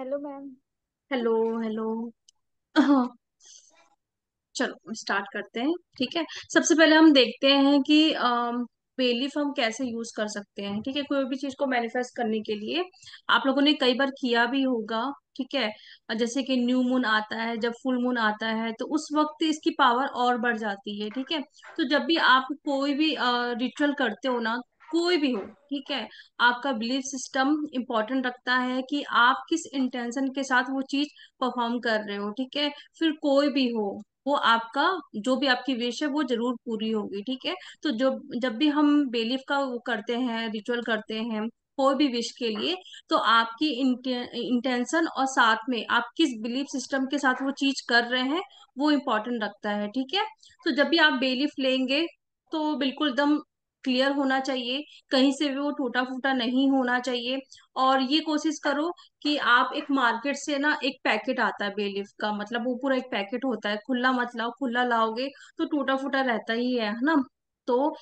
Hello ma'am hello hello चलो start करते हैं ठीक है सबसे पहले हम देखते हैं कि बेलिफ हम कैसे यूज कर सकते हैं ठीक है कोई भी चीज को मैनिफेस्ट करने के लिए आप लोगों ने कई बार किया भी होगा ठीक है जैसे कि न्यू मून आता है जब फुल मून आता है तो उस वक्त इसकी पावर और बढ़ जाती है ठीक है तो जब भी आप कोई भी रिचुअल करते हो ना कोई भी हो ठीक है आपका बिलीफ सिस्टम इंपॉर्टेंट रखता है कि आप किस इंटेंशन के साथ वो चीज परफॉर्म कर रहे हो ठीक है फिर कोई भी हो वो आपका जो भी आपकी विश है वो जरूर पूरी होगी ठीक है तो जो जब भी हम बिलीफ का वो करते हैं रिचुअल करते हैं कोई भी विश के लिए तो आपकी इंटेंशन और साथ में आप किस बिलीफ सिस्टम के साथ वो चीज कर रहे हैं वो इम्पोर्टेंट रखता है ठीक है तो जब भी आप बिलीफ लेंगे तो बिल्कुल एकदम क्लियर होना चाहिए कहीं से भी वो टूटा फूटा नहीं होना चाहिए और ये कोशिश करो कि आप एक मार्केट से ना एक पैकेट आता है बेलिफ का मतलब वो पूरा एक पैकेट होता है खुला मत लाओ खुला लाओगे तो टूटा फूटा रहता ही है ना तो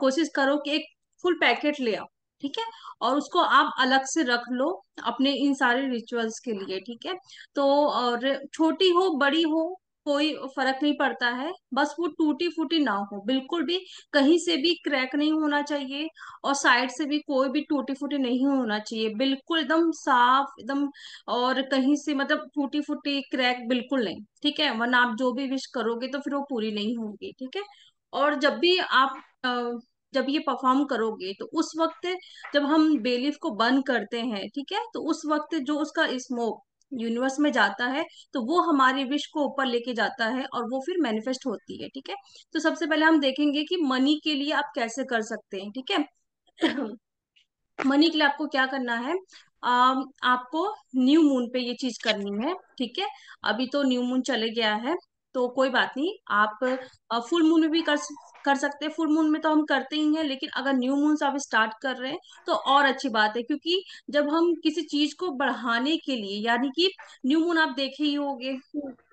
कोशिश करो कि एक फुल पैकेट ले आओ ठीक है और उसको आप अलग से रख लो अपने इन सारे रिचुअल्स के लिए ठीक है तो और छोटी हो बड़ी हो कोई फर्क नहीं पड़ता है बस वो टूटी फूटी ना हो बिल्कुल भी कहीं से भी क्रैक नहीं होना चाहिए और साइड से भी कोई भी टूटी फूटी नहीं होना चाहिए बिल्कुल एकदम साफ एकदम और कहीं से मतलब टूटी फूटी क्रैक बिल्कुल नहीं ठीक है वरना आप जो भी विश करोगे तो फिर वो पूरी नहीं होगी ठीक है और जब भी आप आ, जब ये परफॉर्म करोगे तो उस वक्त जब हम बेलीफ को बंद करते हैं ठीक है तो उस वक्त जो उसका स्मोक यूनिवर्स में जाता है तो वो हमारी विश को ऊपर लेके जाता है और वो फिर मैनिफेस्ट होती है ठीक है तो सबसे पहले हम देखेंगे कि मनी के लिए आप कैसे कर सकते हैं ठीक है मनी के लिए आपको क्या करना है आ, आपको न्यू मून पे ये चीज करनी है ठीक है अभी तो न्यू मून चले गया है तो कोई बात नहीं आप फुल मून में भी कर कर सकते हैं फुल मून में तो हम करते ही हैं लेकिन अगर न्यू मून से आप स्टार्ट कर रहे हैं तो और अच्छी बात है क्योंकि जब हम किसी चीज को बढ़ाने के लिए यानी कि न्यू मून आप देखे ही होंगे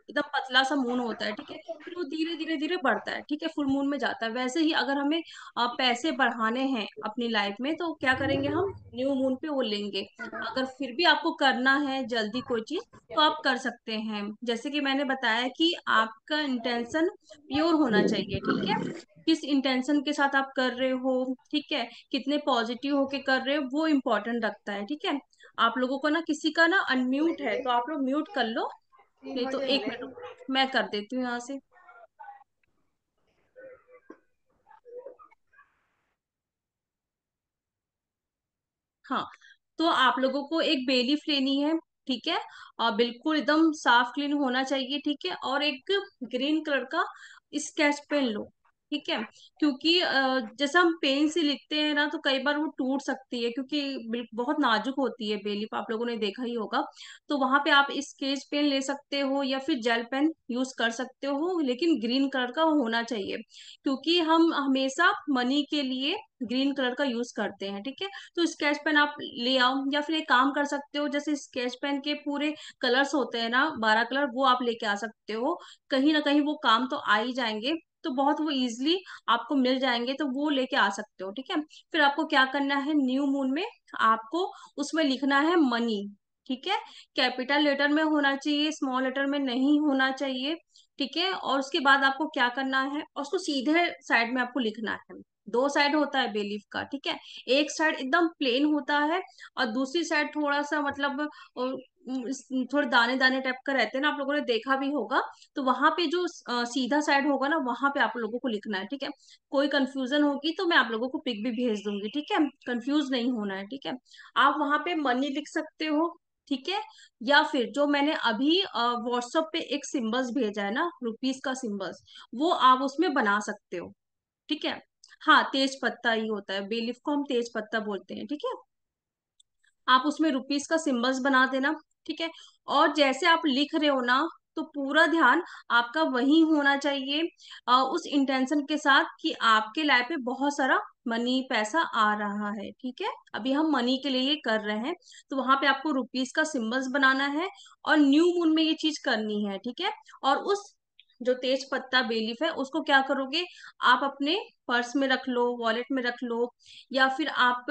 एकदम पतला सा मून होता है ठीक है तो फिर वो धीरे धीरे धीरे बढ़ता है ठीक है फुल मून में जाता है वैसे ही अगर हमें पैसे बढ़ाने हैं अपनी लाइफ में तो क्या करेंगे हम न्यू मून पे वो लेंगे अगर फिर भी आपको करना है जल्दी कोई चीज तो आप कर सकते हैं जैसे कि मैंने बताया कि आपका इंटेंशन प्योर होना चाहिए ठीक है किस इंटेंशन के साथ आप कर रहे हो ठीक है कितने पॉजिटिव होके कर रहे हो वो इम्पोर्टेंट रखता है ठीक है आप लोगों को ना किसी का ना अनम्यूट है तो आप लोग म्यूट कर लो ये तो एक मिनट मैं कर देती हूँ यहाँ से हाँ तो आप लोगों को एक बेलीफ लेनी है ठीक है और बिल्कुल एकदम साफ क्लीन होना चाहिए ठीक है और एक ग्रीन कलर का स्केच पेन लो ठीक है क्योंकि जैसे हम पेन से लिखते हैं ना तो कई बार वो टूट सकती है क्योंकि बहुत नाजुक होती है बेलिप आप लोगों ने देखा ही होगा तो वहां पे आप स्केच पेन ले सकते हो या फिर जेल पेन यूज कर सकते हो लेकिन ग्रीन कलर का होना चाहिए क्योंकि हम हमेशा मनी के लिए ग्रीन कलर का यूज करते हैं ठीक है तो स्केच पेन आप ले आओ या फिर एक काम कर सकते हो जैसे स्केच पेन के पूरे कलर्स होते हैं ना बारह कलर वो आप लेके आ सकते हो कहीं ना कहीं वो काम तो आ ही जाएंगे तो बहुत वो इजिली आपको मिल जाएंगे तो वो लेके आ सकते हो ठीक है फिर आपको क्या करना है न्यू मून में आपको उसमें लिखना है मनी ठीक है कैपिटल लेटर में होना चाहिए स्मॉल लेटर में नहीं होना चाहिए ठीक है और उसके बाद आपको क्या करना है और उसको सीधे साइड में आपको लिखना है दो साइड होता है बेलीफ का ठीक है एक साइड एकदम प्लेन होता है और दूसरी साइड थोड़ा सा मतलब थोड़े दाने दाने टाइप का रहते हैं ना आप लोगों ने देखा भी होगा तो वहां पे जो सीधा साइड होगा ना वहां पे आप लोगों को लिखना है ठीक है कोई कंफ्यूजन होगी तो मैं आप लोगों को पिक भी भेज दूंगी ठीक है कंफ्यूज नहीं होना है ठीक है आप वहां पे मनी लिख सकते हो ठीक है या फिर जो मैंने अभी व्हाट्सअप पे एक सिम्बल्स भेजा है ना रुपीज का सिम्बल्स वो आप उसमें बना सकते हो ठीक है हाँ तेज पत्ता ही होता है बेलिफ को हम तेज पत्ता बोलते हैं ठीक है आप उसमें रुपीज का सिंबल्स बना देना ठीक है और जैसे आप लिख रहे हो ना तो पूरा ध्यान आपका वही होना चाहिए आ, उस इंटेंशन के साथ कि आपके लाइफ में बहुत सारा मनी पैसा आ रहा है ठीक है अभी हम मनी के लिए ये कर रहे हैं तो वहां पे आपको रुपीस का सिंबल्स बनाना है और न्यू मून में ये चीज करनी है ठीक है और उस जो तेज पत्ता बेलीफ है उसको क्या करोगे आप अपने पर्स में रख लो वॉलेट में रख लो या फिर आप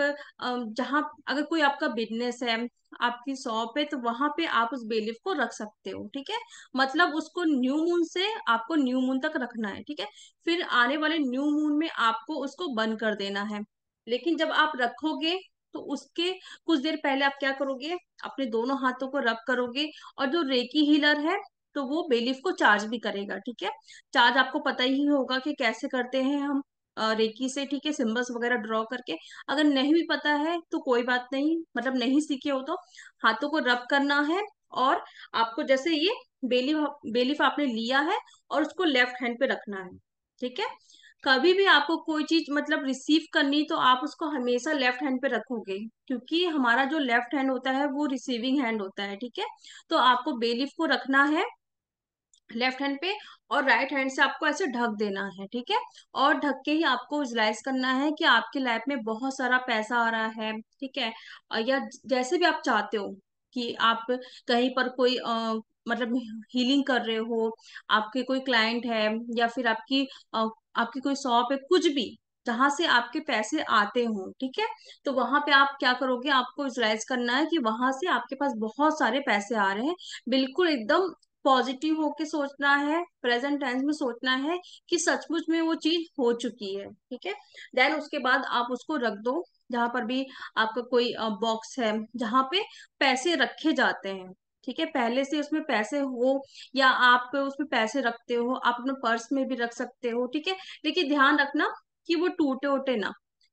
जहां अगर कोई आपका बिजनेस है आपकी शॉप है तो वहां पे आप उस बेलीफ को रख सकते हो ठीक है मतलब उसको न्यू मून से आपको न्यू मून तक रखना है ठीक है फिर आने वाले न्यू मून में आपको उसको बंद कर देना है लेकिन जब आप रखोगे तो उसके कुछ देर पहले आप क्या करोगे अपने दोनों हाथों को रब करोगे और जो रेकी हीलर है तो वो बेलीफ को चार्ज भी करेगा ठीक है चार्ज आपको पता ही होगा कि कैसे करते हैं हम रेकी से ठीक है सिम्बल्स वगैरह ड्रॉ करके अगर नहीं भी पता है तो कोई बात नहीं मतलब नहीं सीखे हो तो हाथों को रब करना है और आपको जैसे ये बेलीफ बेलीफ आपने लिया है और उसको लेफ्ट हैंड पे रखना है ठीक है कभी भी आपको कोई चीज मतलब रिसीव करनी तो आप उसको हमेशा लेफ्ट हैंड पे रखोगे क्योंकि हमारा जो लेफ्ट हैंड होता है वो रिसीविंग हैंड होता है ठीक है तो आपको बेलीफ को रखना है लेफ्ट हैंड पे और राइट हैंड से आपको ऐसे ढक देना है ठीक है और ढक के ही आपको विजुलाइज करना है कि आपके लाइफ में बहुत सारा पैसा आ रहा है ठीक है या जैसे भी आप चाहते हो कि आप कहीं पर कोई आ, मतलब हीलिंग कर रहे हो आपके कोई क्लाइंट है या फिर आपकी आ, आपकी कोई शॉप है कुछ भी जहां से आपके पैसे आते हो ठीक है तो वहां पे आप क्या करोगे आपको विजुलाइज करना है कि वहां से आपके पास बहुत सारे पैसे आ रहे हैं बिल्कुल एकदम पॉजिटिव होके सोचना है प्रेजेंट टेंस में सोचना है कि सचमुच में वो चीज हो चुकी है ठीक है देन उसके बाद आप उसको रख दो जहां पर भी आपका कोई बॉक्स है जहां पे पैसे रखे जाते हैं ठीक है पहले से उसमें पैसे हो या आप उसमें पैसे रखते हो आप अपने पर्स में भी रख सकते हो ठीक है लेकिन ध्यान रखना कि वो टूटे उटे ना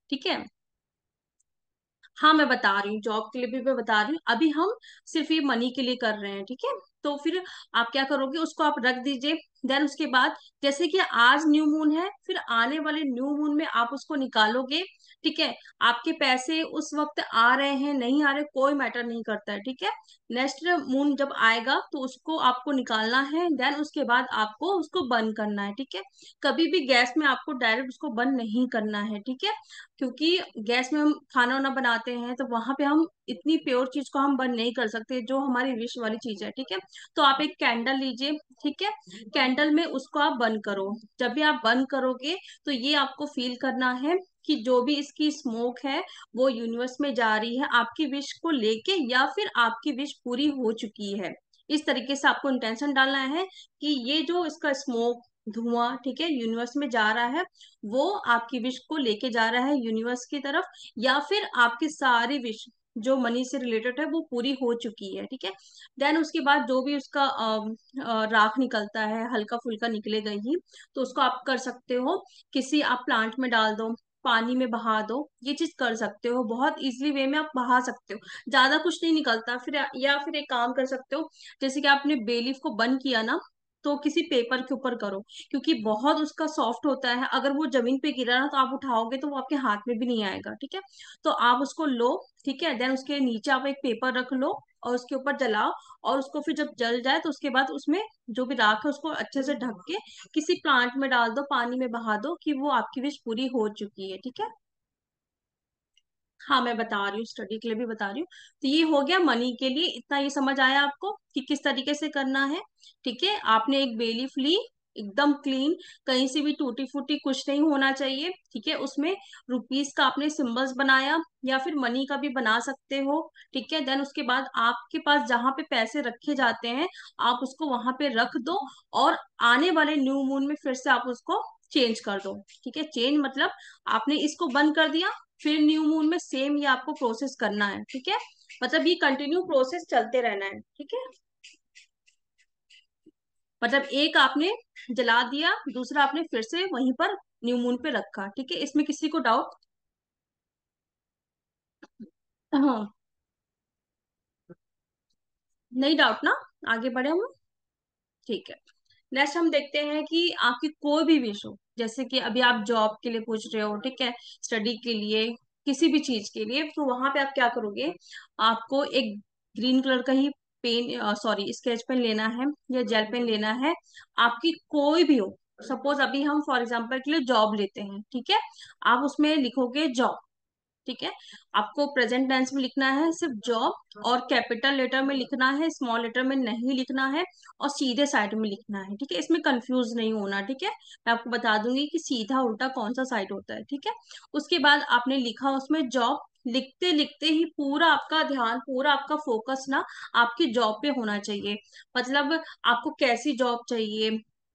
ठीक है हाँ मैं बता रही हूँ जॉब के लिए भी मैं बता रही हूँ अभी हम सिर्फ ये मनी के लिए कर रहे हैं ठीक है तो फिर आप क्या करोगे उसको आप रख दीजिए देन उसके बाद जैसे कि आज न्यू मून है फिर आने वाले न्यू मून में आप उसको निकालोगे ठीक है आपके पैसे उस वक्त आ रहे हैं नहीं आ रहे कोई मैटर नहीं करता है ठीक है नेक्स्ट मून जब आएगा तो उसको आपको निकालना है देन उसके बाद आपको उसको बंद करना है ठीक है कभी भी गैस में आपको डायरेक्ट उसको बंद नहीं करना है ठीक है क्योंकि गैस में हम खाना वाना बनाते हैं तो वहां पे हम इतनी प्योर चीज को हम बंद नहीं कर सकते जो हमारी विश वाली चीज है ठीक है तो आप एक कैंडल लीजिए ठीक है कैंडल में उसको आप बंद करो जब भी आप बंद करोगे तो ये आपको फील करना है कि जो भी इसकी स्मोक है वो यूनिवर्स में जा रही है आपकी विश को लेके या फिर आपकी विश पूरी हो चुकी है इस तरीके से आपको इंटेंशन डालना है कि ये जो इसका स्मोक धुआं ठीक है यूनिवर्स में जा रहा है वो आपकी विश को लेके जा रहा है यूनिवर्स की तरफ या फिर आपकी सारी विश जो मनी से रिलेटेड है वो पूरी हो चुकी है ठीक है देन उसके बाद जो भी उसका राख निकलता है हल्का फुल्का निकलेगा ही तो उसको आप कर सकते हो किसी आप प्लांट में डाल दो पानी में बहा दो ये चीज कर सकते हो बहुत इजीली वे में आप बहा सकते हो ज्यादा कुछ नहीं निकलता फिर या फिर एक काम कर सकते हो जैसे कि आपने बेलीफ को बंद किया ना तो किसी पेपर के ऊपर करो क्योंकि बहुत उसका सॉफ्ट होता है अगर वो जमीन पे गिरा ना तो आप उठाओगे तो वो आपके हाथ में भी नहीं आएगा ठीक है तो आप उसको लो ठीक है देन उसके नीचे आप एक पेपर रख लो और उसके ऊपर जलाओ और उसको फिर जब जल जाए तो उसके बाद उसमें जो भी राख है उसको अच्छे से ढक के किसी प्लांट में डाल दो पानी में बहा दो कि वो आपकी विश पूरी हो चुकी है ठीक है हाँ मैं बता रही हूँ स्टडी के लिए भी बता रही हूँ तो ये हो गया मनी के लिए इतना ये समझ आया आपको कि किस तरीके से करना है ठीक है आपने एक बेलीफ ली एकदम क्लीन कहीं से भी टूटी फूटी कुछ नहीं होना चाहिए ठीक है उसमें रुपीज का आपने सिंबल्स बनाया या फिर मनी का भी बना सकते हो ठीक है देन उसके बाद आपके पास जहां पे पैसे रखे जाते हैं आप उसको वहां पे रख दो और आने वाले न्यू मून में फिर से आप उसको चेंज कर दो ठीक है चेंज मतलब आपने इसको बंद कर दिया फिर न्यू मून में सेम ये आपको प्रोसेस करना है ठीक है मतलब ये कंटिन्यू प्रोसेस चलते रहना है ठीक है मतलब एक आपने जला दिया दूसरा आपने फिर से वहीं पर न्यू मून पे रखा ठीक है इसमें किसी को डाउट हाँ नहीं डाउट ना आगे बढ़े हम ठीक है नेक्स्ट हम देखते हैं कि आपकी कोई भी विश हो जैसे कि अभी आप जॉब के लिए पूछ रहे हो ठीक है स्टडी के लिए किसी भी चीज के लिए तो वहां पे आप क्या करोगे आपको एक ग्रीन कलर का ही पेन सॉरी स्केच पेन लेना है या जेल पेन लेना है आपकी कोई भी हो सपोज अभी हम फॉर एग्जाम्पल के लिए जॉब लेते हैं ठीक है आप उसमें लिखोगे जॉब ठीक है आपको प्रेजेंट टेंस में लिखना है सिर्फ जॉब और कैपिटल लेटर में लिखना है स्मॉल लेटर में नहीं लिखना है और सीधे साइड में लिखना है ठीक है इसमें कंफ्यूज नहीं होना ठीक है मैं आपको बता दूंगी कि सीधा उल्टा कौन सा साइड होता है ठीक है उसके बाद आपने लिखा उसमें जॉब लिखते लिखते ही पूरा आपका ध्यान पूरा आपका फोकस ना आपकी जॉब पे होना चाहिए मतलब आपको कैसी जॉब चाहिए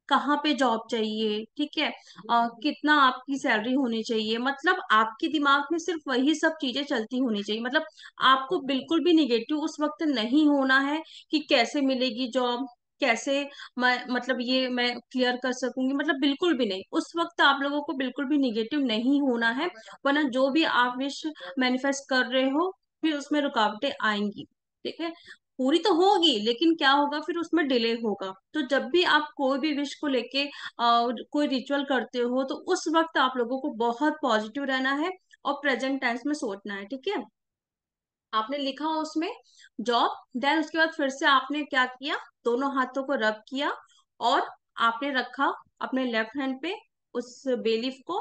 कहाँ पे जॉब चाहिए ठीक है आ, कितना आपकी सैलरी होनी चाहिए मतलब आपके दिमाग में सिर्फ वही सब चीजें चलती होनी चाहिए मतलब आपको बिल्कुल भी निगेटिव उस वक्त नहीं होना है कि कैसे मिलेगी जॉब कैसे मैं मतलब ये मैं क्लियर कर सकूंगी मतलब बिल्कुल भी नहीं उस वक्त आप लोगों को बिल्कुल भी निगेटिव नहीं होना है वरना जो भी आप विश मैनिफेस्ट कर रहे हो फिर उसमें रुकावटें आएंगी ठीक है पूरी तो होगी लेकिन क्या होगा फिर उसमें डिले होगा तो जब भी आप कोई भी विश को लेके कोई रिचुअल करते हो तो उस वक्त आप लोगों को बहुत पॉजिटिव रहना है और प्रेजेंट टाइम्स में सोचना है ठीक है आपने लिखा उसमें जॉब देन उसके बाद फिर से आपने क्या किया दोनों हाथों को रब किया और आपने रखा अपने लेफ्ट हैंड पे उस बेलीफ को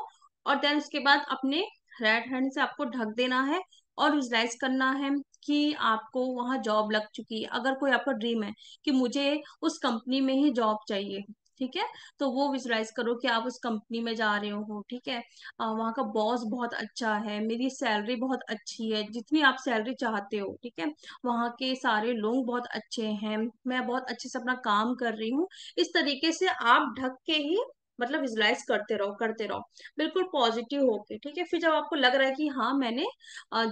और देन उसके बाद अपने राइट हैंड से आपको ढक देना है और यूजलाइज करना है कि आपको वहां जॉब लग चुकी है अगर कोई आपका ड्रीम है कि मुझे उस कंपनी में ही जॉब चाहिए ठीक है तो वो विजुलाइज करो कि आप उस कंपनी में जा रहे हो ठीक है वहाँ का बॉस बहुत अच्छा है मेरी सैलरी बहुत अच्छी है जितनी आप सैलरी चाहते हो ठीक है वहाँ के सारे लोग बहुत अच्छे हैं मैं बहुत अच्छे से अपना काम कर रही हूँ इस तरीके से आप ढक के ही मतलब विजुलाइज करते रहो करते रहो बिल्कुल पॉजिटिव होके ठीक है फिर जब आपको लग रहा है कि हाँ मैंने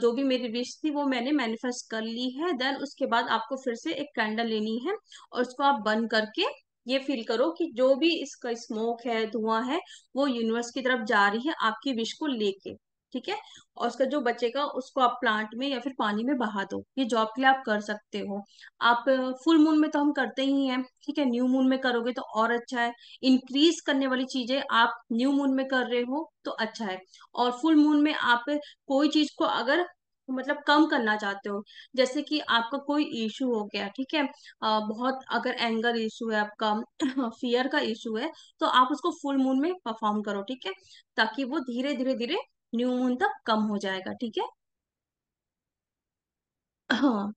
जो भी मेरी विश थी वो मैंने मैनिफेस्ट कर ली है देन उसके बाद आपको फिर से एक कैंडल लेनी है और उसको आप बंद करके ये फील करो कि जो भी इसका स्मोक है धुआं है वो यूनिवर्स की तरफ जा रही है आपकी विश को लेके ठीक है और उसका जो बचेगा उसको आप प्लांट में या फिर पानी में बहा दो ये जॉब के लिए आप कर सकते हो आप फुल मून में तो हम करते ही हैं ठीक है न्यू मून में करोगे तो और अच्छा है इंक्रीज करने वाली चीजें आप न्यू मून में कर रहे हो तो अच्छा है और फुल मून में आप कोई चीज को अगर मतलब कम करना चाहते हो जैसे कि आपका कोई इशू हो गया ठीक है बहुत अगर एंगर इशू है आपका फियर का इशू है तो आप उसको फुल मून में परफॉर्म करो ठीक है ताकि वो धीरे धीरे धीरे न्यू मून तक कम हो जाएगा ठीक है हाँ।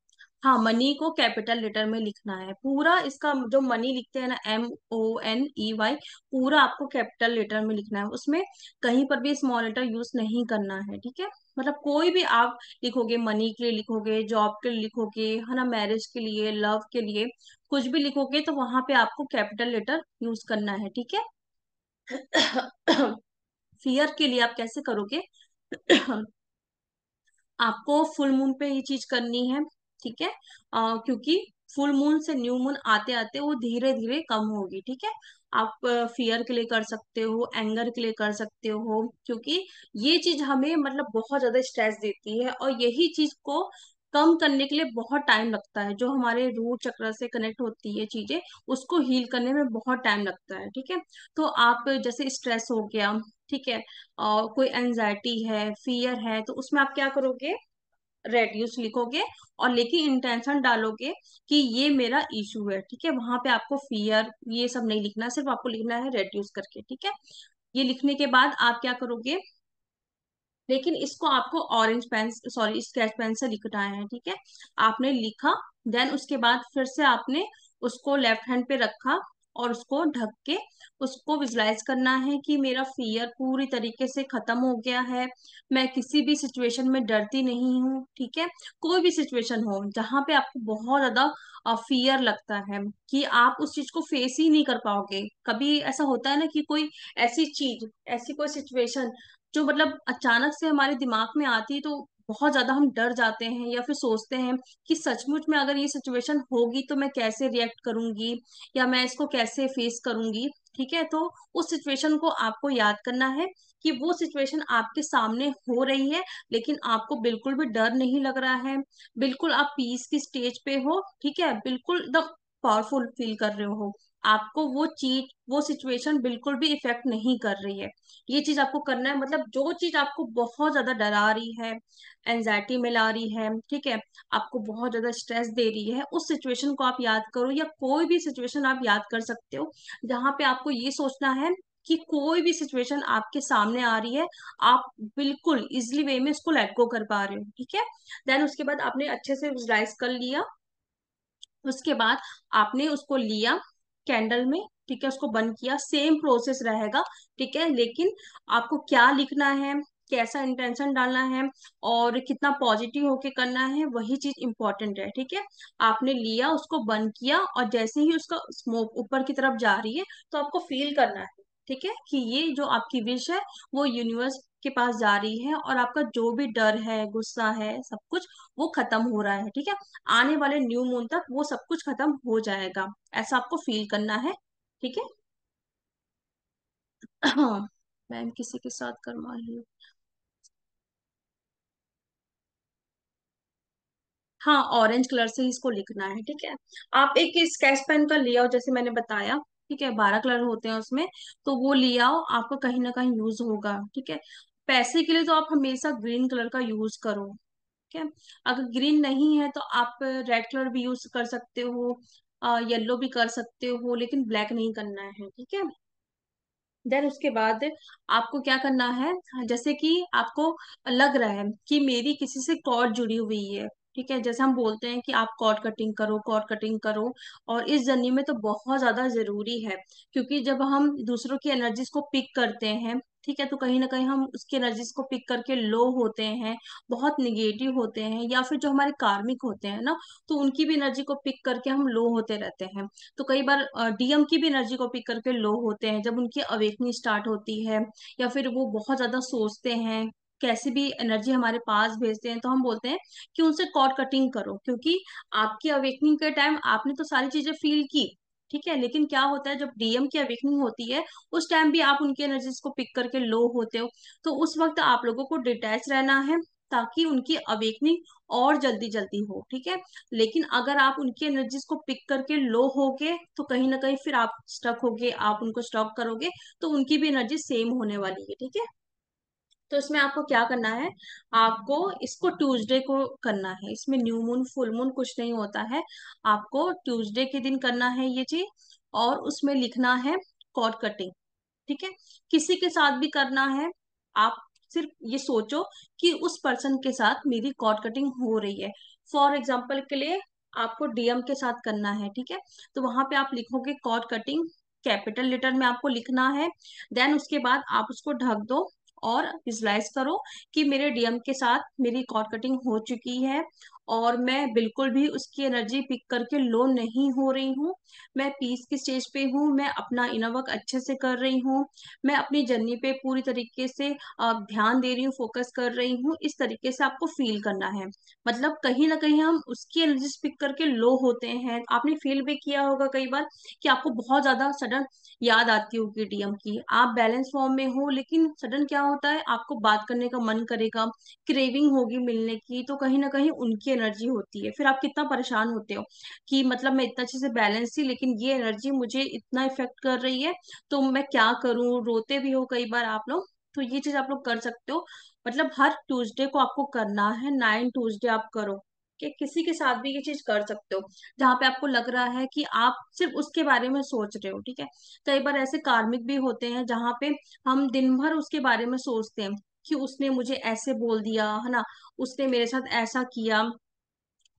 हाँ मनी को कैपिटल लेटर में लिखना है पूरा इसका जो मनी लिखते हैं ना M O N E Y पूरा आपको कैपिटल लेटर में लिखना है उसमें कहीं पर भी स्मॉल लेटर यूज नहीं करना है ठीक है मतलब कोई भी आप लिखोगे मनी के लिए लिखोगे जॉब के लिए लिखोगे है ना मैरिज के लिए लव के लिए कुछ भी लिखोगे तो वहां पे आपको कैपिटल लेटर यूज करना है ठीक है फियर के लिए आप कैसे करोगे आपको फुल मून पे ये चीज करनी है ठीक है क्योंकि फुल मून से न्यू मून आते आते वो धीरे धीरे कम होगी ठीक है आप फियर के लिए कर सकते हो एंगर के लिए कर सकते हो क्योंकि ये चीज हमें मतलब बहुत ज्यादा स्ट्रेस देती है और यही चीज को कम करने के लिए बहुत टाइम लगता है जो हमारे रूट चक्र से कनेक्ट होती है चीजें उसको हील करने में बहुत टाइम लगता है ठीक है तो आप जैसे स्ट्रेस हो गया ठीक है और कोई एनजाइटी है फियर है तो उसमें आप क्या करोगे रेड्यूस लिखोगे और लेके इंटेंशन डालोगे कि ये मेरा इशू है ठीक है वहां पे आपको फियर ये सब नहीं लिखना सिर्फ आपको लिखना है रेड्यूस करके ठीक है ये लिखने के बाद आप क्या करोगे लेकिन इसको आपको orange pen sorry sketch pen से लिखना है ठीक है आपने लिखा देन उसके बाद फिर से आपने उसको लेफ्ट हैंड पे रखा और उसको ढक के उसको विजुलाइज करना है कि मेरा फियर पूरी तरीके से खत्म हो गया है मैं किसी भी सिचुएशन में डरती नहीं हूँ ठीक है कोई भी सिचुएशन हो जहाँ पे आपको बहुत ज्यादा फियर लगता है कि आप उस चीज को फेस ही नहीं कर पाओगे कभी ऐसा होता है ना कि कोई ऐसी चीज ऐसी कोई सिचुएशन जो मतलब अचानक से हमारे दिमाग में आती है तो बहुत ज्यादा हम डर जाते हैं या फिर सोचते हैं कि सचमुच में अगर ये सिचुएशन होगी तो मैं कैसे रिएक्ट करूंगी या मैं इसको कैसे फेस करूंगी ठीक है तो उस सिचुएशन को आपको याद करना है कि वो सिचुएशन आपके सामने हो रही है लेकिन आपको बिल्कुल भी डर नहीं लग रहा है बिल्कुल आप पीस की स्टेज पे हो ठीक है बिल्कुल एकदम पावरफुल फील कर रहे हो आपको वो चीज वो सिचुएशन बिल्कुल भी इफेक्ट नहीं कर रही है ये चीज आपको करना है मतलब जो चीज आपको बहुत ज्यादा डरा रही है एंजाइटी में ला रही है ठीक है आपको बहुत ज्यादा स्ट्रेस दे रही है उस सिचुएशन को आप याद करो या कोई भी सिचुएशन आप याद कर सकते हो जहां पे आपको ये सोचना है कि कोई भी सिचुएशन आपके सामने आ रही है आप बिल्कुल इजिली वे में उसको लेट गो कर पा रहे हो ठीक है देन उसके बाद आपने अच्छे से विजुलाइज कर लिया उसके बाद आपने उसको लिया कैंडल में ठीक है उसको बंद किया सेम प्रोसेस रहेगा ठीक है लेकिन आपको क्या लिखना है कैसा इंटेंशन डालना है और कितना पॉजिटिव होके करना है वही चीज इंपॉर्टेंट है ठीक है आपने लिया उसको बंद किया और जैसे ही उसका स्मोक ऊपर की तरफ जा रही है तो आपको फील करना है ठीक है कि ये जो आपकी विश है वो यूनिवर्स के पास जा रही है और आपका जो भी डर है गुस्सा है सब कुछ वो खत्म हो रहा है ठीक है आने वाले न्यू मून तक वो सब कुछ खत्म हो जाएगा ऐसा आपको फील करना है ठीक है मैम किसी के साथ करवा रही हाँ ऑरेंज कलर से इसको लिखना है ठीक है आप एक स्केच पेन का ले आओ जैसे मैंने बताया ठीक है बारह कलर होते हैं उसमें तो वो ले आओ आपको कहीं ना कहीं यूज होगा ठीक है पैसे के लिए तो आप हमेशा ग्रीन कलर का यूज करो ठीक है अगर ग्रीन नहीं है तो आप रेड कलर भी यूज कर सकते हो येलो भी कर सकते हो लेकिन ब्लैक नहीं करना है ठीक है देन उसके बाद आपको क्या करना है जैसे कि आपको लग रहा है कि मेरी किसी से कॉर्ड जुड़ी हुई है ठीक है जैसे हम बोलते हैं कि आप कॉर्ड कटिंग करो कॉर्ड कटिंग करो और इस जर्नी में तो बहुत ज्यादा जरूरी है क्योंकि जब हम दूसरों की एनर्जीज को पिक करते हैं ठीक है तो कहीं ना कहीं हम उसकी एनर्जीज को पिक करके लो होते हैं बहुत निगेटिव होते हैं या फिर जो हमारे कार्मिक होते हैं ना तो उनकी भी एनर्जी को पिक करके हम लो होते रहते हैं तो कई बार डीएम की भी एनर्जी को पिक करके लो होते हैं जब उनकी अवेकनिंग स्टार्ट होती है या फिर वो बहुत ज्यादा सोचते हैं कैसे भी एनर्जी हमारे पास भेजते हैं तो हम बोलते हैं कि उनसे कॉर्ड कटिंग करो क्योंकि आपकी अवेकनिंग के टाइम आपने तो सारी चीजें फील की ठीक है लेकिन क्या होता है जब डीएम की अवेकनिंग होती है उस टाइम भी आप उनकी एनर्जीज को पिक करके लो होते हो तो उस वक्त आप लोगों को डिटैच रहना है ताकि उनकी अवेकनिंग और जल्दी जल्दी हो ठीक है लेकिन अगर आप उनकी एनर्जीज को पिक करके लो हो गए तो कहीं ना कहीं फिर आप स्टक होगे आप उनको स्टॉक करोगे तो उनकी भी एनर्जी सेम होने वाली है ठीक है तो इसमें आपको क्या करना है आपको इसको ट्यूसडे को करना है इसमें न्यू मून फुल मून कुछ नहीं होता है आपको ट्यूसडे के दिन करना है ये चीज और उसमें लिखना है कॉर्ड कटिंग ठीक है किसी के साथ भी करना है आप सिर्फ ये सोचो कि उस पर्सन के साथ मेरी कॉर्ड कटिंग हो रही है फॉर एग्जाम्पल के लिए आपको डीएम के साथ करना है ठीक है तो वहां पे आप लिखोगे कॉर्ड कटिंग कैपिटल लेटर में आपको लिखना है देन उसके बाद आप उसको ढक दो और विजुलाइज करो कि मेरे डीएम के साथ मेरी कॉर्ड कटिंग हो चुकी है और मैं बिल्कुल भी उसकी एनर्जी पिक करके लो नहीं हो रही हूँ मैं पीस की स्टेज पे हूँ मैं अपना इनर वर्क अच्छे से कर रही हूँ मैं अपनी जर्नी पे पूरी तरीके से ध्यान दे रही हूँ फोकस कर रही हूँ इस तरीके से आपको फील करना है मतलब कहीं ना कहीं हम उसकी एनर्जी पिक करके लो होते हैं आपने फील भी किया होगा कई बार कि आपको बहुत ज्यादा सडन याद आती होगी डीएम की आप बैलेंस फॉर्म में हो लेकिन सडन क्या होता है आपको बात करने का मन करेगा क्रेविंग होगी मिलने की तो कहीं ना कहीं उनकी एनर्जी होती है फिर आप कितना परेशान होते हो कि मतलब मैं इतना अच्छे से बैलेंस थी लेकिन ये एनर्जी मुझे इतना इफेक्ट कर रही है तो मैं क्या करूं रोते भी हो कई बार आप लोग तो ये चीज आप लोग कर सकते हो मतलब हर ट्यूजडे को आपको करना है नाइन ट्यूजडे आप करो कि किसी के साथ भी ये चीज कर सकते हो जहाँ पे आपको लग रहा है कि आप सिर्फ उसके बारे में सोच रहे हो ठीक है कई बार ऐसे कार्मिक भी होते हैं जहाँ पे हम दिन भर उसके बारे में सोचते हैं कि उसने मुझे ऐसे बोल दिया है ना उसने मेरे साथ ऐसा किया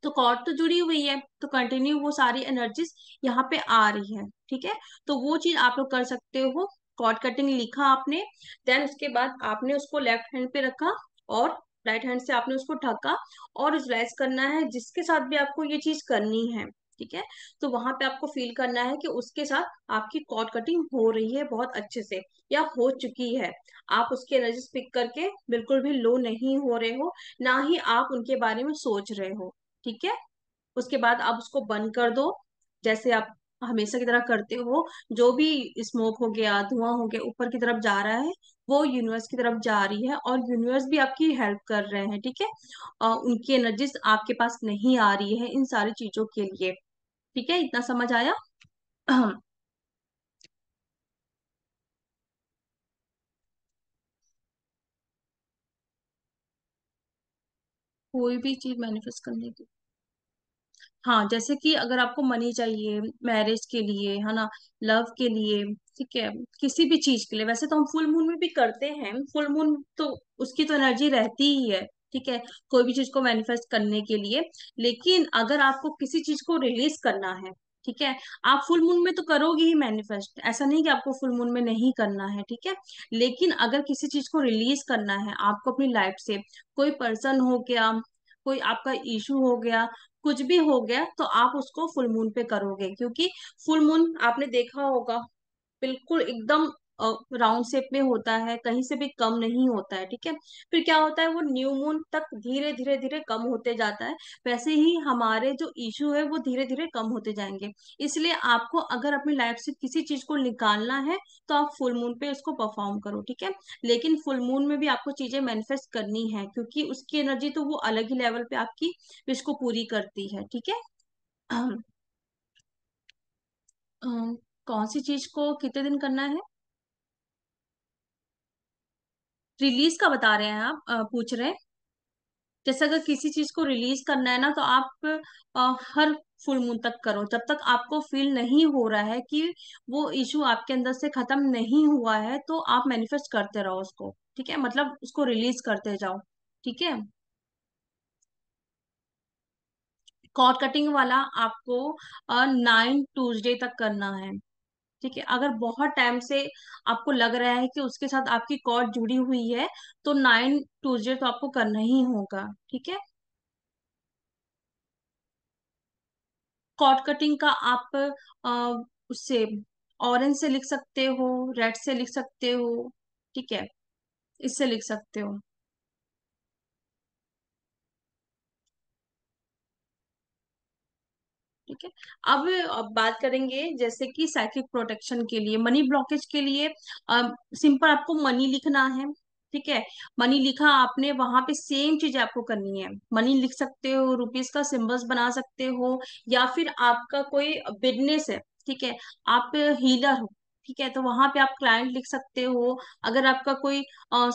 तो कॉर्ड तो जुड़ी हुई है तो कंटिन्यू वो सारी एनर्जीज यहाँ पे आ रही है ठीक है तो वो चीज आप लोग कर सकते हो कॉर्ड कटिंग लिखा आपने देन उसके बाद आपने उसको लेफ्ट हैंड पे रखा और राइट हैंड से आपने उसको ढका और यूटिलाइज करना है जिसके साथ भी आपको ये चीज करनी है ठीक है तो वहां पे आपको फील करना है कि उसके साथ आपकी कॉर्ड कटिंग हो रही है बहुत अच्छे से या हो चुकी है आप उसकी एनर्जी पिक करके बिल्कुल भी लो नहीं हो रहे हो ना ही आप उनके बारे में सोच रहे हो ठीक है उसके बाद आप उसको बंद कर दो जैसे आप हमेशा की तरह करते हो जो भी स्मोक हो गया धुआं हो गया ऊपर की तरफ जा रहा है वो यूनिवर्स की तरफ जा रही है और यूनिवर्स भी आपकी हेल्प कर रहे हैं ठीक है उनकी एनर्जीज आपके पास नहीं आ रही है इन सारी चीजों के लिए ठीक है इतना समझ आया कोई भी चीज मैनिफेस्ट करने की हाँ जैसे कि अगर आपको मनी चाहिए मैरिज के लिए है ना लव के लिए ठीक है किसी भी चीज के लिए वैसे तो हम फुल मून में भी करते हैं फुल मून तो उसकी तो एनर्जी रहती ही है ठीक है कोई भी चीज को मैनिफेस्ट करने के लिए लेकिन अगर आपको किसी चीज को रिलीज करना है ठीक है आप फुल मून में तो करोगे ही मैनिफेस्ट ऐसा नहीं कि आपको फुल मून में नहीं करना है ठीक है लेकिन अगर किसी चीज को रिलीज करना है आपको अपनी लाइफ से कोई पर्सन हो गया कोई आपका इशू हो गया कुछ भी हो गया तो आप उसको फुल मून पे करोगे क्योंकि फुल मून आपने देखा होगा बिल्कुल एकदम राउंड शेप में होता है कहीं से भी कम नहीं होता है ठीक है फिर क्या होता है वो न्यू मून तक धीरे धीरे धीरे कम होते जाता है वैसे ही हमारे जो इशू है वो धीरे धीरे कम होते जाएंगे इसलिए आपको अगर अपनी लाइफ से किसी चीज को निकालना है तो आप फुल मून पे उसको परफॉर्म करो ठीक है लेकिन फुल मून में भी आपको चीजें मैनिफेस्ट करनी है क्योंकि उसकी एनर्जी तो वो अलग ही लेवल पे आपकी विश को पूरी करती है ठीक है कौन सी चीज को कितने दिन करना है रिलीज का बता रहे हैं आप पूछ रहे हैं जैसे अगर किसी चीज को रिलीज करना है ना तो आप हर फुल मून तक करो जब तक आपको फील नहीं हो रहा है कि वो इशू आपके अंदर से खत्म नहीं हुआ है तो आप मैनिफेस्ट करते रहो उसको ठीक है मतलब उसको रिलीज करते जाओ ठीक है कॉर्ड कटिंग वाला आपको नाइन ट्यूजडे तक करना है ठीक है अगर बहुत टाइम से आपको लग रहा है कि उसके साथ आपकी कॉर्ड जुड़ी हुई है तो नाइन टू जीरो तो आपको करना ही होगा ठीक है कॉर्ड कटिंग का आप आ, उससे ऑरेंज से लिख सकते हो रेड से लिख सकते हो ठीक है इससे लिख सकते हो ठीक है अब, अब बात करेंगे जैसे कि साइकिल प्रोटेक्शन के लिए मनी ब्लॉकेज के लिए सिंपल आपको मनी लिखना है ठीक है मनी लिखा आपने वहां पे सेम चीज आपको करनी है मनी लिख सकते हो रुपीज का सिंबल्स बना सकते हो या फिर आपका कोई बिजनेस है ठीक है आप हीलर हो ठीक है तो वहां पे आप क्लाइंट लिख सकते हो अगर आपका कोई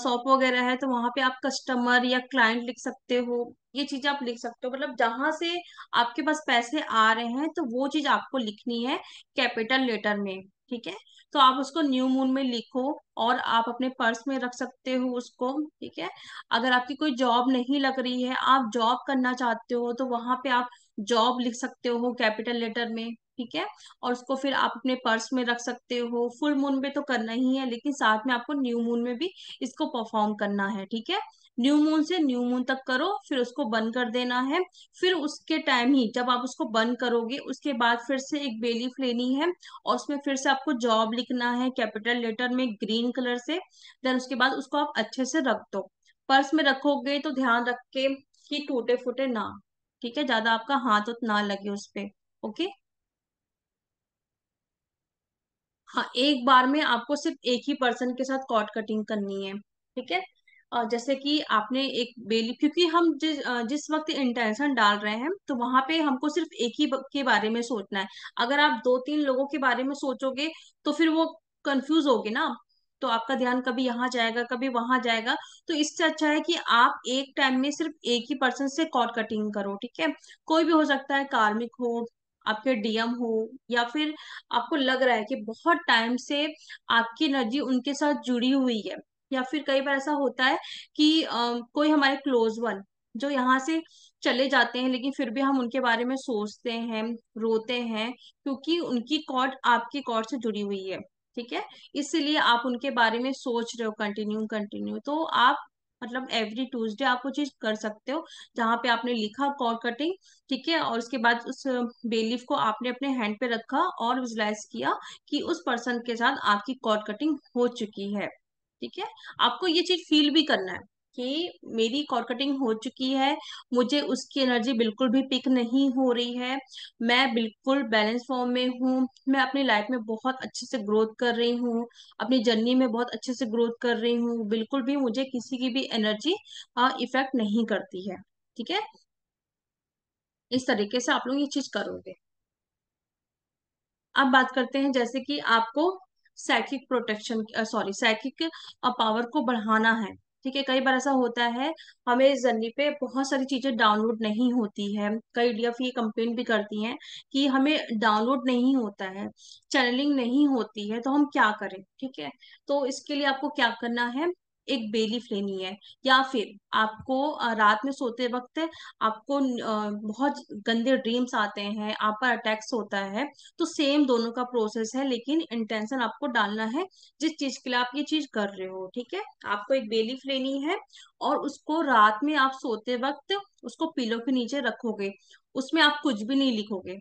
शॉप वगैरह है तो वहां पे आप कस्टमर या क्लाइंट लिख सकते हो ये चीज आप लिख सकते हो मतलब जहां से आपके पास पैसे आ रहे हैं तो वो चीज आपको लिखनी है कैपिटल लेटर में ठीक है तो आप उसको न्यू मून में लिखो और आप अपने पर्स में रख सकते हो उसको ठीक है अगर आपकी कोई जॉब नहीं लग रही है आप जॉब करना चाहते हो तो वहां पे आप जॉब लिख सकते हो कैपिटल लेटर में ठीक है और उसको फिर आप अपने पर्स में रख सकते हो फुल मून में तो करना ही है लेकिन साथ में आपको न्यू मून में भी इसको परफॉर्म करना है ठीक है न्यू मून से न्यू मून तक करो फिर उसको बंद कर देना है फिर उसके टाइम ही जब आप उसको बंद करोगे उसके बाद फिर से एक बेलीफ लेनी है और उसमें फिर से आपको जॉब लिखना है कैपिटल लेटर में ग्रीन कलर से देन उसके बाद उसको आप अच्छे से रख दो पर्स में रखोगे तो ध्यान रख के कि टूटे फूटे ना ठीक है ज्यादा आपका हाथ उत ना लगे उस पर ओके हाँ एक बार में आपको सिर्फ एक ही पर्सन के साथ कॉट कटिंग करनी है ठीक है और जैसे कि आपने एक बेली क्योंकि हम जिस जिस वक्त इंटेंशन डाल रहे हैं तो वहां पे हमको सिर्फ एक ही के बारे में सोचना है अगर आप दो तीन लोगों के बारे में सोचोगे तो फिर वो कंफ्यूज होगे ना तो आपका ध्यान कभी यहाँ जाएगा कभी वहां जाएगा तो इससे अच्छा है कि आप एक टाइम में सिर्फ एक ही पर्सन से कॉर्ड कटिंग करो ठीक है कोई भी हो सकता है कार्मिक हो आपके डीएम हो या फिर आपको लग रहा है कि बहुत टाइम से आपकी एनर्जी उनके साथ जुड़ी हुई है या फिर कई बार ऐसा होता है कि आ, कोई हमारे क्लोज वन जो यहाँ से चले जाते हैं लेकिन फिर भी हम उनके बारे में सोचते हैं रोते हैं क्योंकि उनकी कॉर्ड आपकी कॉर्ड से जुड़ी हुई है ठीक है इसलिए आप उनके बारे में सोच रहे हो कंटिन्यू कंटिन्यू तो आप मतलब एवरी ट्यूसडे आप वो चीज कर सकते हो जहाँ पे आपने लिखा कॉर्ड कटिंग ठीक है और उसके बाद उस बेलीफ को आपने अपने हैंड पे रखा और विजुलाइज किया कि उस पर्सन के साथ आपकी कॉर्ड कटिंग हो चुकी है ठीक है आपको ये चीज फील भी करना है कि मेरी कॉर्ड कटिंग हो चुकी है मुझे उसकी एनर्जी बिल्कुल भी पिक नहीं हो रही है मैं बिल्कुल बैलेंस फॉर्म में हूँ मैं अपनी लाइफ में बहुत अच्छे से ग्रोथ कर रही हूँ अपनी जर्नी में बहुत अच्छे से ग्रोथ कर रही हूँ बिल्कुल भी मुझे किसी की भी एनर्जी इफेक्ट नहीं करती है ठीक है इस तरीके से आप लोग ये चीज करोगे अब बात करते हैं जैसे कि आपको psychic protection sorry psychic power को बढ़ाना है ठीक है कई बार ऐसा होता है हमें जर्नी पे बहुत सारी चीजें डाउनलोड नहीं होती है कई डी एफ ये कंप्लेन भी करती हैं कि हमें डाउनलोड नहीं होता है चैनलिंग नहीं होती है तो हम क्या करें ठीक है तो इसके लिए आपको क्या करना है एक बेलीफ लेनी है या फिर आपको रात में सोते वक्त आपको बहुत गंदे ड्रीम्स आते हैं आप पर अटैक्स होता है तो सेम दोनों का प्रोसेस है लेकिन इंटेंशन आपको डालना है जिस चीज के लिए आप ये चीज कर रहे हो ठीक है आपको एक बेलीफ लेनी है और उसको रात में आप सोते वक्त उसको पिलो के नीचे रखोगे उसमें आप कुछ भी नहीं लिखोगे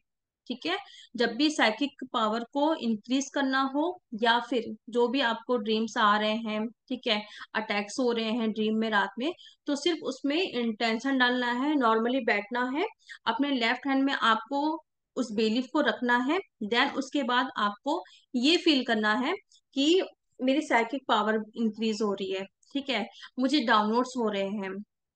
ठीक है जब भी साइकिक पावर को इंक्रीज करना हो या फिर जो भी आपको ड्रीम्स आ रहे हैं ठीक है अटैक्स हो रहे हैं ड्रीम में रात में तो सिर्फ उसमें इंटेंशन डालना है नॉर्मली बैठना है अपने लेफ्ट हैंड में आपको उस बिलीफ को रखना है देन उसके बाद आपको ये फील करना है कि मेरी साइकिक पावर इंक्रीज हो रही है ठीक है मुझे डाउनलोड्स हो रहे हैं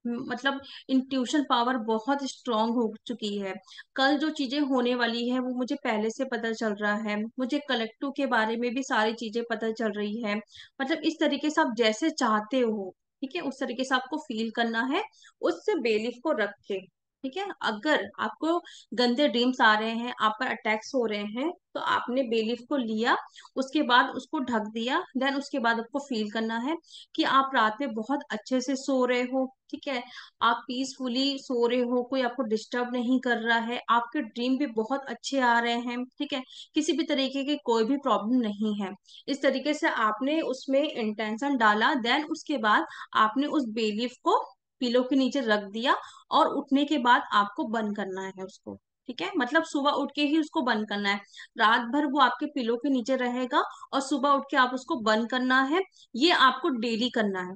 मतलब इंट्यूशन पावर बहुत स्ट्रांग हो चुकी है कल जो चीजें होने वाली है वो मुझे पहले से पता चल रहा है मुझे कलेक्टिव के बारे में भी सारी चीजें पता चल रही है मतलब इस तरीके से आप जैसे चाहते हो ठीक है उस तरीके से आपको फील करना है उस बेलिफ को रख के ठीक है अगर आपको गंदे ड्रीम्स आ रहे हैं आप पर अटैक्स हो रहे हैं तो आपने बेलीफ को लिया उसके बाद उसको ढक दिया देन उसके बाद आपको फील करना है कि आप रात में बहुत अच्छे से सो रहे हो ठीक है आप पीसफुली सो रहे हो कोई आपको डिस्टर्ब नहीं कर रहा है आपके ड्रीम भी बहुत अच्छे आ रहे हैं ठीक है किसी भी तरीके की कोई भी प्रॉब्लम नहीं है इस तरीके से आपने उसमें इंटेंशन डाला देन उसके बाद आपने उस बेलीफ को पिलो के नीचे रख दिया और उठने के बाद आपको बंद करना है उसको ठीक है मतलब सुबह उठ के ही उसको बंद करना है रात भर वो आपके पिलो के नीचे रहेगा और सुबह उठ के आप उसको बंद करना है ये आपको डेली करना है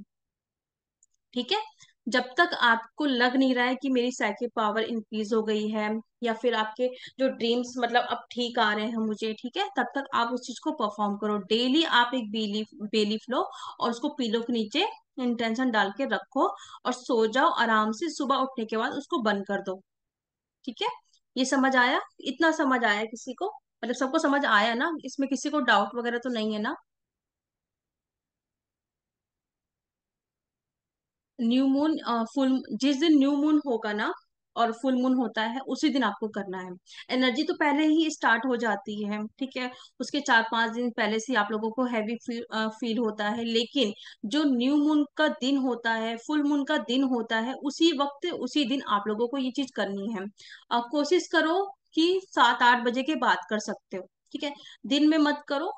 ठीक है जब तक आपको लग नहीं रहा है कि मेरी साइकिल पावर इंक्रीज हो गई है या फिर आपके जो ड्रीम्स मतलब अब ठीक आ रहे हैं मुझे ठीक है तब तक आप उस चीज को परफॉर्म करो डेली आप एक बेली बेली फ्लो और उसको पिलो के नीचे इंटेंशन डाल के रखो और सो जाओ आराम से सुबह उठने के बाद उसको बंद कर दो ठीक है ये समझ आया इतना समझ आया किसी को मतलब सबको समझ आया ना इसमें किसी को डाउट वगैरह तो नहीं है ना न्यू मून फुल जिस दिन न्यू मून होगा ना और फुल मून होता है उसी दिन आपको करना है एनर्जी तो पहले ही स्टार्ट हो जाती है ठीक है उसके चार पांच दिन पहले से आप लोगों को हैवी फील, फील होता है लेकिन जो न्यू मून का दिन होता है फुल मून का दिन होता है उसी वक्त उसी दिन आप लोगों को ये चीज करनी है आप कोशिश करो कि सात आठ बजे के बाद कर सकते हो ठीक है दिन में मत करो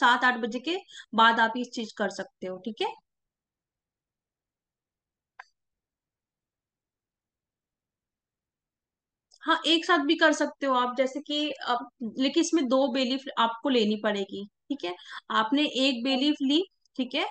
सात आठ बजे के बाद आप इस चीज कर सकते हो ठीक है हाँ एक साथ भी कर सकते हो आप जैसे कि आप लेकिन इसमें दो बेलीफ आपको लेनी पड़ेगी ठीक है आपने एक बेलीफ ली ठीक है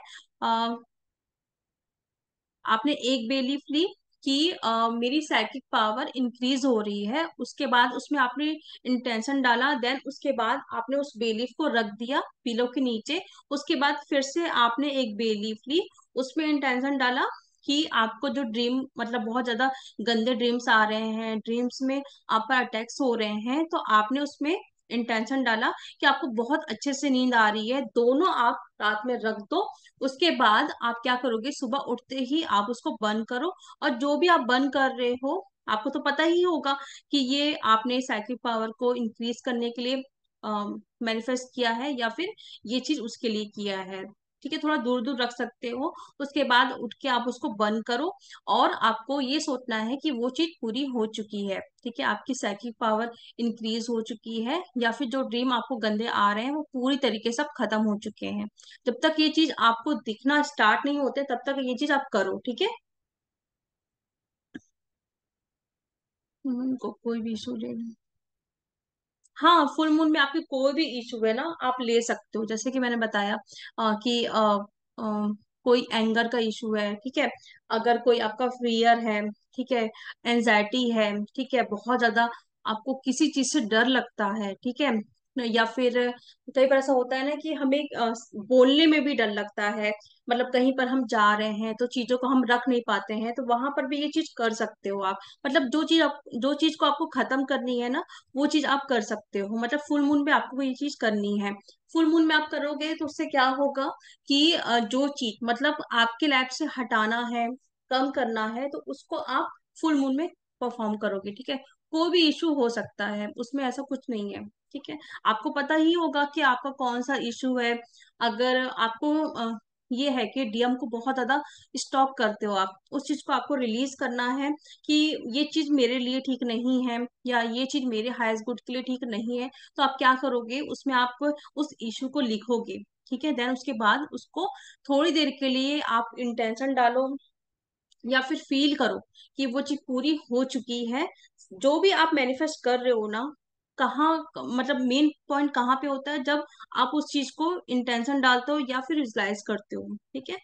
आपने एक बेलीफ ली कि आ, मेरी साइकिक पावर इंक्रीज हो रही है उसके बाद उसमें आपने इंटेंशन डाला देन उसके बाद आपने उस बेलीफ को रख दिया पिलो के नीचे उसके बाद फिर से आपने एक बेलीफ ली उसमें इंटेंशन डाला कि आपको जो ड्रीम मतलब बहुत ज्यादा गंदे ड्रीम्स आ रहे हैं ड्रीम्स में आप पर अटैक्स हो रहे हैं तो आपने उसमें इंटेंशन डाला कि आपको बहुत अच्छे से नींद आ रही है दोनों आप रात में रख दो उसके बाद आप क्या करोगे सुबह उठते ही आप उसको बंद करो और जो भी आप बंद कर रहे हो आपको तो पता ही होगा कि ये आपने साइकिल पावर को इंक्रीज करने के लिए मैनिफेस्ट किया है या फिर ये चीज उसके लिए किया है ठीक है थोड़ा दूर दूर रख सकते हो उसके बाद उठ के आप उसको बंद करो और आपको ये सोचना है कि वो चीज पूरी हो चुकी है ठीक है आपकी साइकिल पावर इंक्रीज हो चुकी है या फिर जो ड्रीम आपको गंदे आ रहे हैं वो पूरी तरीके से खत्म हो चुके हैं जब तक ये चीज आपको दिखना स्टार्ट नहीं होते तब तक ये चीज आप करो ठीक है हम्म, को, कोई भी इशू नहीं हाँ फुल मून में आपके कोई भी इशू है ना आप ले सकते हो जैसे कि मैंने बताया आ, कि आ, आ, कोई एंगर का इशू है ठीक है अगर कोई आपका फियर है ठीक है एंजाइटी है ठीक है बहुत ज्यादा आपको किसी चीज से डर लगता है ठीक है या फिर तो कई बार ऐसा होता है ना कि हमें बोलने में भी डर लगता है मतलब कहीं पर हम जा रहे हैं तो चीजों को हम रख नहीं पाते हैं तो वहां पर भी ये चीज कर सकते हो आप मतलब जो चीज आप जो चीज को आपको खत्म करनी है ना वो चीज आप कर सकते हो मतलब फुल मून में आपको ये चीज करनी है फुल मून में आप करोगे तो उससे क्या होगा कि जो चीज मतलब आपके लाइफ से हटाना है कम करना है तो उसको आप फुल मून में परफॉर्म करोगे ठीक है कोई भी इशू हो सकता है उसमें ऐसा कुछ नहीं है ठीक है आपको पता ही होगा कि आपका कौन सा इशू है अगर आपको ये है कि डीएम को बहुत ज्यादा स्टॉक करते हो आप उस चीज को आपको रिलीज करना है कि ये चीज मेरे लिए ठीक नहीं है या ये चीज मेरे हाइस्ट गुड के लिए ठीक नहीं है तो आप क्या करोगे उसमें आप उस इशू को लिखोगे ठीक है देन उसके बाद उसको थोड़ी देर के लिए आप इंटेंशन डालो या फिर फील करो कि वो चीज पूरी हो चुकी है जो भी आप मैनिफेस्ट कर रहे हो ना कहा मतलब मेन पॉइंट कहाँ पे होता है जब आप उस चीज को इंटेंशन डालते हो या फिर विजुलाइज करते हो ठीक है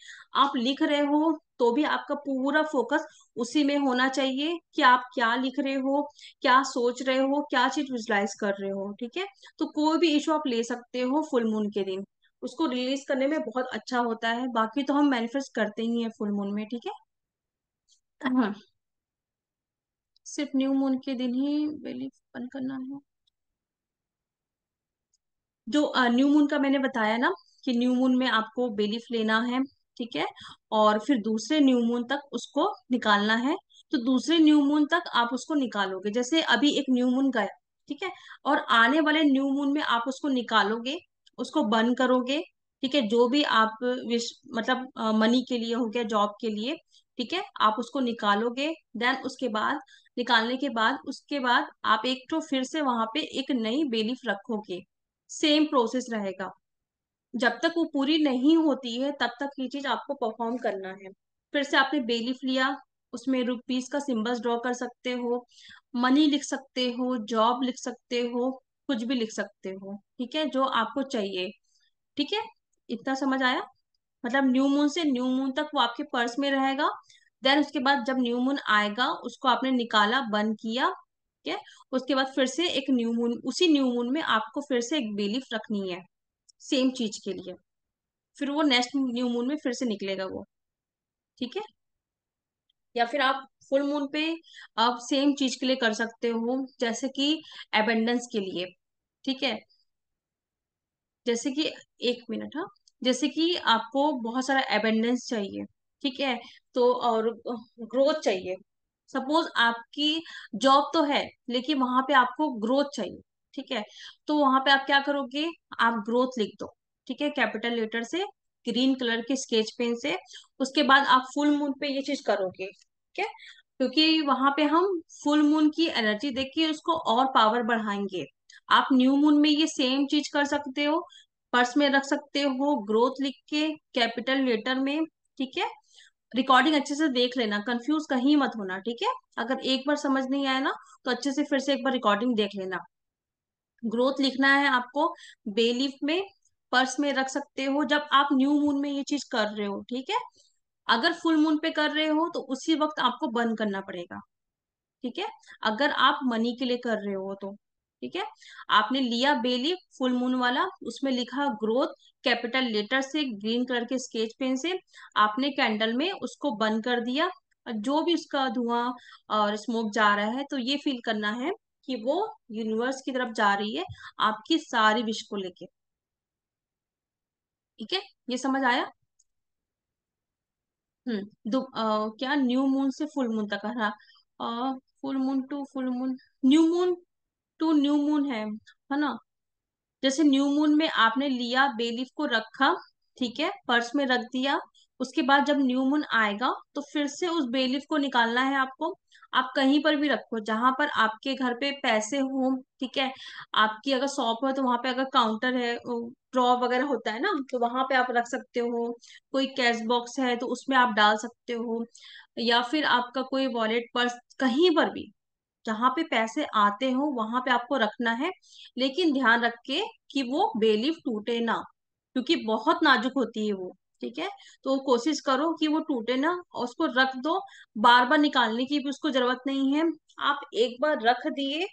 आप लिख रहे हो तो भी आपका पूरा फोकस उसी में होना चाहिए कि आप क्या लिख रहे हो क्या सोच रहे हो क्या चीज विजुलाइज कर रहे हो ठीक है तो कोई भी इशू आप ले सकते हो फुल मून के दिन उसको रिलीज करने में बहुत अच्छा होता है बाकी तो हम मैनिफेस्ट करते ही है फुल मून में ठीक है हाँ। सिर्फ न्यू मून के दिन ही बेली ओपन करना है जो न्यू मून का मैंने बताया ना कि न्यू मून में आपको बेलीफ लेना है ठीक है और फिर दूसरे न्यू मून तक उसको निकालना है तो दूसरे न्यू मून तक आप उसको निकालोगे जैसे अभी एक न्यू मून गया ठीक है और आने वाले न्यू मून में आप उसको निकालोगे उसको बर्न करोगे ठीक है जो भी आप विश मतलब मनी के लिए हो गया जॉब के लिए ठीक है आप उसको निकालोगे देन उसके बाद निकालने के बाद उसके बाद आप एक तो फिर से वहां पे एक नई बेलीफ रखोगे सेम प्रोसेस रहेगा जब तक वो पूरी नहीं होती है तब तक ये चीज आपको परफॉर्म करना है फिर से आपने बेलीफ लिया उसमें रुपीज का सिंबल्स ड्रॉ कर सकते हो मनी लिख सकते हो जॉब लिख सकते हो कुछ भी लिख सकते हो ठीक है जो आपको चाहिए ठीक है इतना समझ आया मतलब न्यू मून से न्यू मून तक वो आपके पर्स में रहेगा देन उसके बाद जब न्यू मून आएगा उसको आपने निकाला बंद किया ठीक है उसके बाद फिर से एक न्यू मून उसी न्यू मून में आपको फिर से एक बेलीफ रखनी है सेम चीज के लिए फिर वो नेक्स्ट न्यू मून में फिर से निकलेगा वो ठीक है या फिर आप फुल मून पे आप सेम चीज के लिए कर सकते हो जैसे कि एबेंडेंस के लिए ठीक है जैसे कि एक मिनट हाँ जैसे कि आपको बहुत सारा एबेंडेंस चाहिए ठीक है तो और ग्रोथ चाहिए सपोज आपकी जॉब तो है लेकिन वहां पे आपको ग्रोथ चाहिए ठीक है तो वहां पे आप क्या करोगे आप ग्रोथ लिख दो ठीक है कैपिटल लेटर से ग्रीन कलर के स्केच पेन से उसके बाद आप फुल मून पे ये चीज करोगे ठीक है क्योंकि वहां पे हम फुल मून की एनर्जी देख के उसको और पावर बढ़ाएंगे आप न्यू मून में ये सेम चीज कर सकते हो पर्स में रख सकते हो ग्रोथ लिख के कैपिटल लेटर में ठीक है रिकॉर्डिंग अच्छे से देख लेना कंफ्यूज कहीं मत होना ठीक है अगर एक बार समझ नहीं आया ना तो अच्छे से फिर से एक बार रिकॉर्डिंग देख लेना ग्रोथ लिखना है आपको बेलिफ में पर्स में रख सकते हो जब आप न्यू मून में ये चीज कर रहे हो ठीक है अगर फुल मून पे कर रहे हो तो उसी वक्त आपको बंद करना पड़ेगा ठीक है अगर आप मनी के लिए कर रहे हो तो ठीक है आपने लिया बेली फुल मून वाला उसमें लिखा ग्रोथ कैपिटल लेटर से ग्रीन कलर के स्केच पेन से आपने कैंडल में उसको बंद कर दिया और जो भी उसका धुआं और स्मोक जा रहा है तो ये फील करना है कि वो यूनिवर्स की तरफ जा रही है आपकी सारी विश को लेके ठीक है ये समझ आया हम्म क्या न्यू मून से फुल मून तक रहा full moon to full moon new moon to new moon है है ना जैसे न्यू मून में आपने लिया बेलीफ को रखा ठीक है पर्स में रख दिया उसके बाद जब न्यू मून आएगा तो फिर से उस बेलीफ को निकालना है आपको आप कहीं पर भी रखो जहां पर आपके घर पे पैसे हो ठीक है आपकी अगर शॉप हो तो वहां पे अगर काउंटर है ड्रॉ वगैरह होता है ना तो वहां पे आप रख सकते हो कोई कैश बॉक्स है तो उसमें आप डाल सकते हो या फिर आपका कोई वॉलेट पर्स कहीं पर भी जहां पे पैसे आते हो वहां पे आपको रखना है लेकिन ध्यान रख के कि वो बेलीफ टूटे ना क्योंकि बहुत नाजुक होती है वो ठीक है तो कोशिश करो कि वो टूटे ना और उसको रख दो बार बार निकालने की भी उसको जरूरत नहीं है आप एक बार रख दिए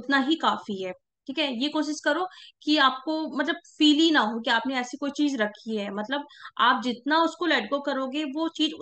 उतना ही काफी है ठीक है ये कोशिश करो कि आपको मतलब फील ही ना हो कि आपने ऐसी कोई चीज रखी है मतलब आप जितना उसको लेट गो करोगे वो चीज